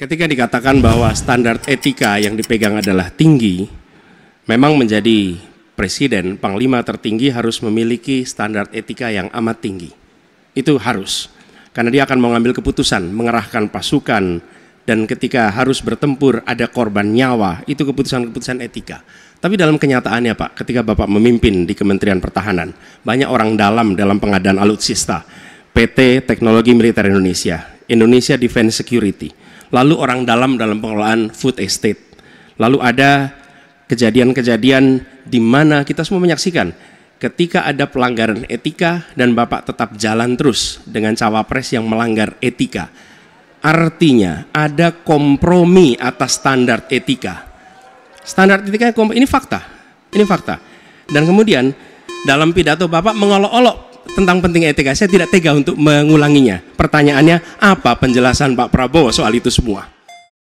Ketika dikatakan bahwa standar etika yang dipegang adalah tinggi, memang menjadi presiden, panglima tertinggi harus memiliki standar etika yang amat tinggi. Itu harus. Karena dia akan mengambil keputusan, mengerahkan pasukan, dan ketika harus bertempur ada korban nyawa, itu keputusan-keputusan etika. Tapi dalam kenyataannya Pak, ketika Bapak memimpin di Kementerian Pertahanan, banyak orang dalam dalam pengadaan alutsista, PT Teknologi Militer Indonesia, Indonesia Defense Security, lalu orang dalam dalam pengelolaan food estate. Lalu ada kejadian-kejadian di mana kita semua menyaksikan ketika ada pelanggaran etika dan Bapak tetap jalan terus dengan cawapres yang melanggar etika. Artinya ada kompromi atas standar etika. Standar etika ini fakta, ini fakta. Dan kemudian dalam pidato Bapak mengolok-olok tentang pentingnya etika. Saya tidak tega untuk mengulanginya. Pertanyaannya, apa penjelasan Pak Prabowo soal itu semua?